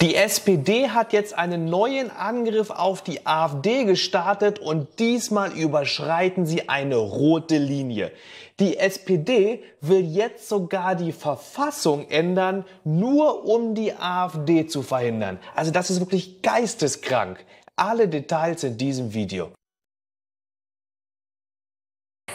Die SPD hat jetzt einen neuen Angriff auf die AfD gestartet und diesmal überschreiten sie eine rote Linie. Die SPD will jetzt sogar die Verfassung ändern, nur um die AfD zu verhindern. Also das ist wirklich geisteskrank. Alle Details in diesem Video.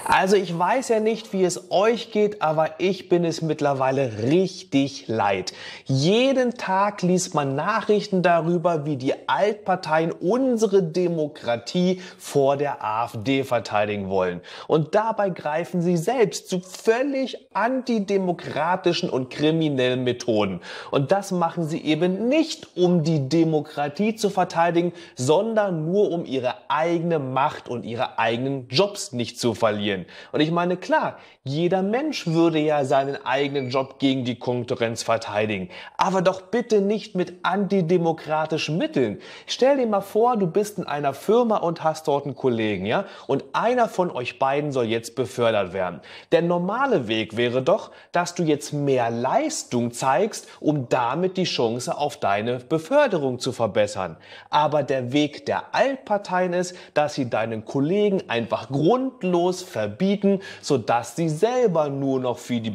Also ich weiß ja nicht, wie es euch geht, aber ich bin es mittlerweile richtig leid. Jeden Tag liest man Nachrichten darüber, wie die Altparteien unsere Demokratie vor der AfD verteidigen wollen. Und dabei greifen sie selbst zu völlig antidemokratischen und kriminellen Methoden. Und das machen sie eben nicht, um die Demokratie zu verteidigen, sondern nur um ihre eigene Macht und ihre eigenen Jobs nicht zu verlieren spielen. Und ich meine, klar, jeder Mensch würde ja seinen eigenen Job gegen die Konkurrenz verteidigen. Aber doch bitte nicht mit antidemokratischen Mitteln. Stell dir mal vor, du bist in einer Firma und hast dort einen Kollegen, ja? Und einer von euch beiden soll jetzt befördert werden. Der normale Weg wäre doch, dass du jetzt mehr Leistung zeigst, um damit die Chance auf deine Beförderung zu verbessern. Aber der Weg der Altparteien ist, dass sie deinen Kollegen einfach grundlos ver bieten, sodass sie selber nur noch für die äh,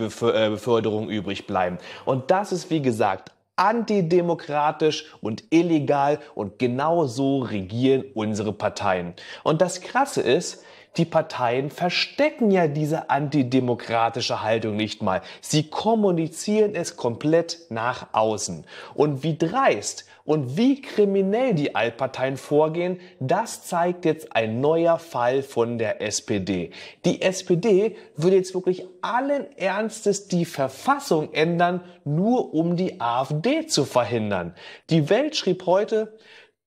Beförderung übrig bleiben. Und das ist, wie gesagt, antidemokratisch und illegal und genau so regieren unsere Parteien. Und das Krasse ist, die Parteien verstecken ja diese antidemokratische Haltung nicht mal. Sie kommunizieren es komplett nach außen. Und wie dreist und wie kriminell die Altparteien vorgehen, das zeigt jetzt ein neuer Fall von der SPD. Die SPD würde jetzt wirklich allen Ernstes die Verfassung ändern, nur um die AfD zu verhindern. Die Welt schrieb heute,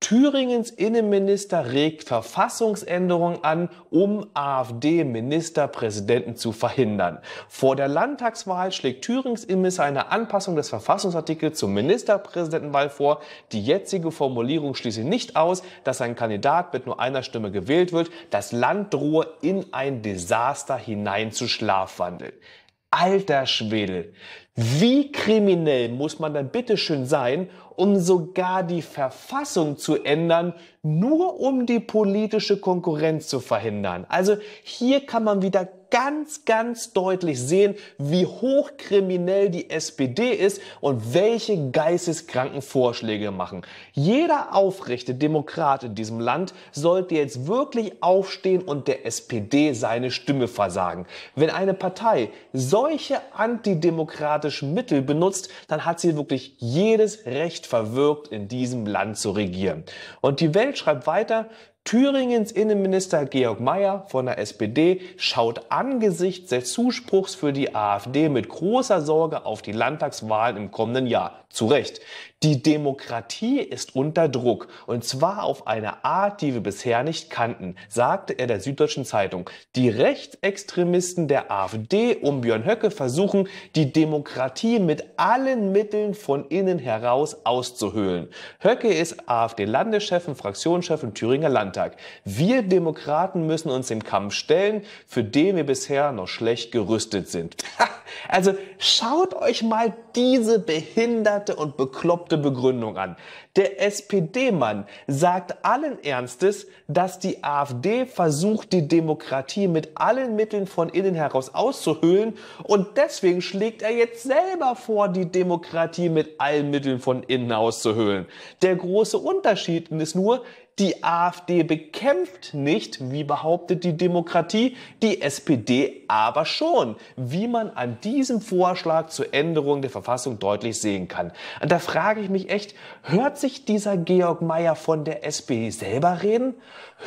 Thüringens Innenminister regt Verfassungsänderung an, um AfD-Ministerpräsidenten zu verhindern. Vor der Landtagswahl schlägt Thürings Innenminister eine Anpassung des Verfassungsartikels zur Ministerpräsidentenwahl vor. Die jetzige Formulierung schließe nicht aus, dass ein Kandidat mit nur einer Stimme gewählt wird. Das Land drohe in ein Desaster hinein zu Schlafwandeln. Alter Schwede, wie kriminell muss man dann bitteschön sein, um sogar die Verfassung zu ändern, nur um die politische Konkurrenz zu verhindern? Also hier kann man wieder ganz, ganz deutlich sehen, wie hochkriminell die SPD ist und welche geisteskranken Vorschläge machen. Jeder aufrechte Demokrat in diesem Land sollte jetzt wirklich aufstehen und der SPD seine Stimme versagen. Wenn eine Partei solche antidemokratischen demokratischen Mittel benutzt, dann hat sie wirklich jedes Recht verwirkt, in diesem Land zu regieren. Und die Welt schreibt weiter, Thüringens Innenminister Georg Mayer von der SPD schaut angesichts des Zuspruchs für die AfD mit großer Sorge auf die Landtagswahlen im kommenden Jahr. Zu Recht. Die Demokratie ist unter Druck und zwar auf eine Art, die wir bisher nicht kannten, sagte er der Süddeutschen Zeitung. Die Rechtsextremisten der AfD um Björn Höcke versuchen, die Demokratie mit allen Mitteln von innen heraus auszuhöhlen. Höcke ist AfD-Landeschef und Fraktionschef im Thüringer Landtag. Wir Demokraten müssen uns dem Kampf stellen, für den wir bisher noch schlecht gerüstet sind. Also schaut euch mal diese behinderte und bekloppte Begründung an. Der SPD-Mann sagt allen Ernstes, dass die AfD versucht, die Demokratie mit allen Mitteln von innen heraus auszuhöhlen und deswegen schlägt er jetzt selber vor, die Demokratie mit allen Mitteln von innen auszuhöhlen. Der große Unterschied ist nur, die AfD bekämpft nicht, wie behauptet die Demokratie, die SPD aber schon, wie man an diesem Vorschlag zur Änderung der Verfassung deutlich sehen kann. Und da frage ich mich echt, hört sich dieser Georg Mayer von der SPD selber reden?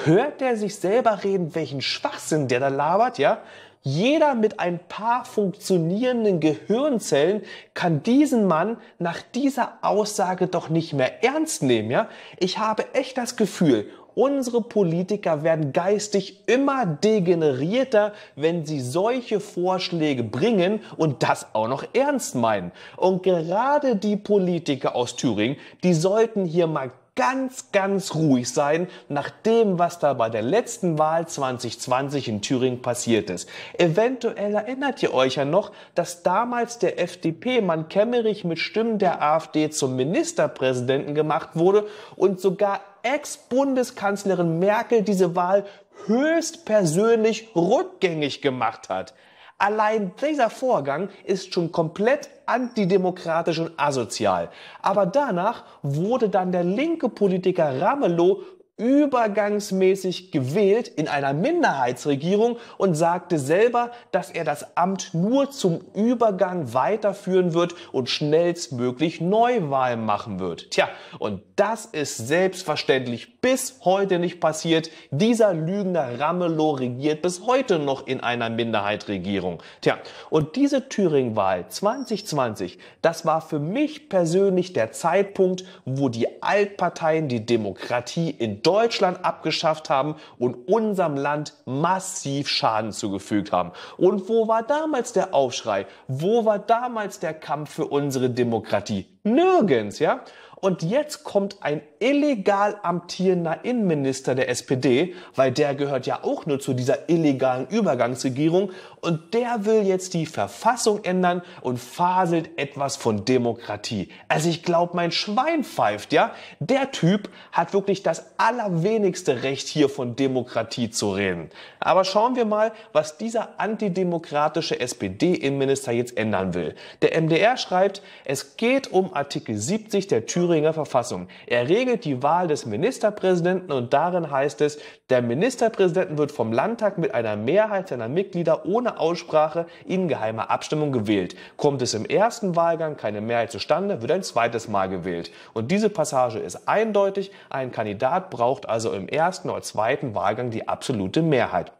Hört er sich selber reden, welchen Schwachsinn der da labert, ja? Jeder mit ein paar funktionierenden Gehirnzellen kann diesen Mann nach dieser Aussage doch nicht mehr ernst nehmen, ja? Ich habe echt das Gefühl, unsere Politiker werden geistig immer degenerierter, wenn sie solche Vorschläge bringen und das auch noch ernst meinen. Und gerade die Politiker aus Thüringen, die sollten hier mal ganz, ganz ruhig sein nach dem, was da bei der letzten Wahl 2020 in Thüringen passiert ist. Eventuell erinnert ihr euch ja noch, dass damals der FDP-Mann Kemmerich mit Stimmen der AfD zum Ministerpräsidenten gemacht wurde und sogar Ex-Bundeskanzlerin Merkel diese Wahl höchstpersönlich rückgängig gemacht hat. Allein dieser Vorgang ist schon komplett antidemokratisch und asozial. Aber danach wurde dann der linke Politiker Ramelow übergangsmäßig gewählt in einer Minderheitsregierung und sagte selber, dass er das Amt nur zum Übergang weiterführen wird und schnellstmöglich Neuwahlen machen wird. Tja, und das ist selbstverständlich bis heute nicht passiert. Dieser Lügner Ramelow regiert bis heute noch in einer Minderheitsregierung. Tja, und diese Thüringen-Wahl 2020, das war für mich persönlich der Zeitpunkt, wo die Altparteien die Demokratie in Deutschland abgeschafft haben und unserem Land massiv Schaden zugefügt haben. Und wo war damals der Aufschrei? Wo war damals der Kampf für unsere Demokratie? Nirgends, ja? Und jetzt kommt ein illegal amtierender Innenminister der SPD, weil der gehört ja auch nur zu dieser illegalen Übergangsregierung. Und der will jetzt die Verfassung ändern und faselt etwas von Demokratie. Also ich glaube, mein Schwein pfeift, ja. Der Typ hat wirklich das allerwenigste Recht hier von Demokratie zu reden. Aber schauen wir mal, was dieser antidemokratische SPD-Innenminister jetzt ändern will. Der MDR schreibt, es geht um Artikel 70 der Thüringer Thüringer Verfassung. Er regelt die Wahl des Ministerpräsidenten und darin heißt es, der Ministerpräsidenten wird vom Landtag mit einer Mehrheit seiner Mitglieder ohne Aussprache in geheimer Abstimmung gewählt. Kommt es im ersten Wahlgang keine Mehrheit zustande, wird ein zweites Mal gewählt. Und diese Passage ist eindeutig, ein Kandidat braucht also im ersten oder zweiten Wahlgang die absolute Mehrheit.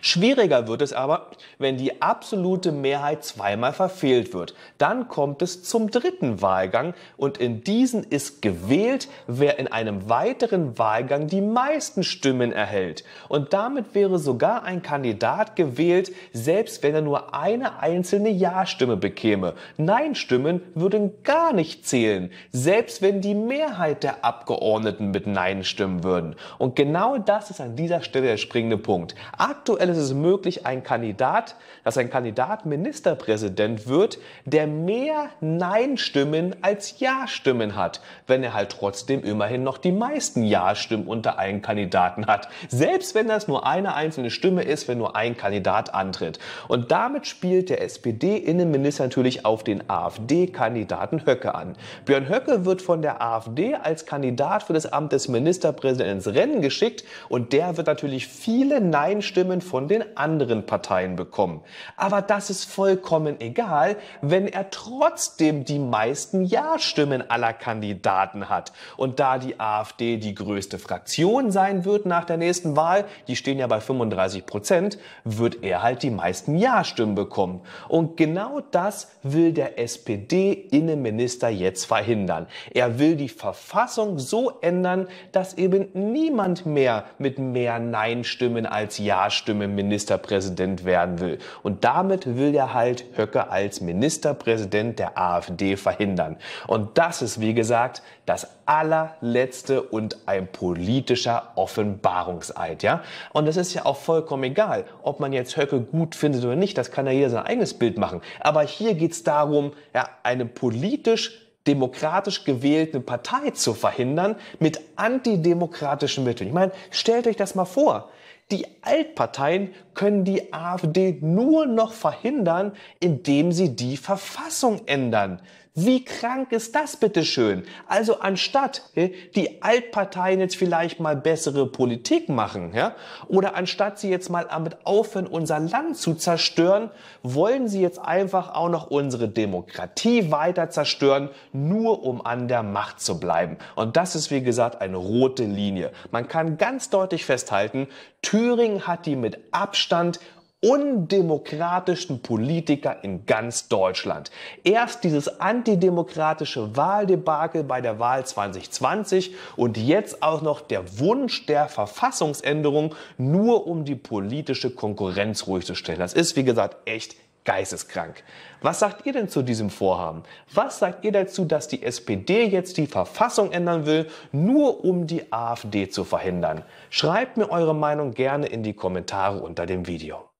Schwieriger wird es aber, wenn die absolute Mehrheit zweimal verfehlt wird. Dann kommt es zum dritten Wahlgang und in diesen ist gewählt, wer in einem weiteren Wahlgang die meisten Stimmen erhält. Und damit wäre sogar ein Kandidat gewählt, selbst wenn er nur eine einzelne Ja-Stimme bekäme. Nein-Stimmen würden gar nicht zählen, selbst wenn die Mehrheit der Abgeordneten mit Nein stimmen würden. Und genau das ist an dieser Stelle der springende Punkt. Aktuell ist es möglich, ein Kandidat, dass ein Kandidat Ministerpräsident wird, der mehr Nein-Stimmen als Ja-Stimmen hat, wenn er halt trotzdem immerhin noch die meisten Ja-Stimmen unter allen Kandidaten hat. Selbst wenn das nur eine einzelne Stimme ist, wenn nur ein Kandidat antritt. Und damit spielt der SPD-Innenminister natürlich auf den AfD-Kandidaten Höcke an. Björn Höcke wird von der AfD als Kandidat für das Amt des Ministerpräsidenten ins Rennen geschickt und der wird natürlich viele Nein-Stimmen Zustimmungen von den anderen Parteien bekommen. Aber das ist vollkommen egal, wenn er trotzdem die meisten Ja-Stimmen aller Kandidaten hat. Und da die AfD die größte Fraktion sein wird nach der nächsten Wahl, die stehen ja bei 35 Prozent, wird er halt die meisten Ja-Stimmen bekommen. Und genau das will der SPD-Innenminister jetzt verhindern. Er will die Verfassung so ändern, dass eben niemand mehr mit mehr Nein-Stimmen als Ja-Stimmen Stimme Ministerpräsident werden will. Und damit will er halt Höcke als Ministerpräsident der AfD verhindern. Und das ist, wie gesagt, das allerletzte und ein politischer Offenbarungseid, ja? Und das ist ja auch vollkommen egal, ob man jetzt Höcke gut findet oder nicht, das kann ja jeder sein eigenes Bild machen. Aber hier geht es darum, ja, eine politisch demokratisch gewählte Partei zu verhindern mit antidemokratischen Mitteln. Ich meine, stellt euch das mal vor. Die Altparteien können die AfD nur noch verhindern, indem sie die Verfassung ändern. Wie krank ist das bitteschön? Also anstatt die Altparteien jetzt vielleicht mal bessere Politik machen, ja, oder anstatt sie jetzt mal damit aufhören, unser Land zu zerstören, wollen sie jetzt einfach auch noch unsere Demokratie weiter zerstören, nur um an der Macht zu bleiben. Und das ist, wie gesagt, eine rote Linie. Man kann ganz deutlich festhalten, Thüringen hat die mit Abstand undemokratischen Politiker in ganz Deutschland. Erst dieses antidemokratische Wahldebakel bei der Wahl 2020 und jetzt auch noch der Wunsch der Verfassungsänderung, nur um die politische Konkurrenz ruhig zu stellen. Das ist, wie gesagt, echt geisteskrank. Was sagt ihr denn zu diesem Vorhaben? Was sagt ihr dazu, dass die SPD jetzt die Verfassung ändern will, nur um die AfD zu verhindern? Schreibt mir eure Meinung gerne in die Kommentare unter dem Video.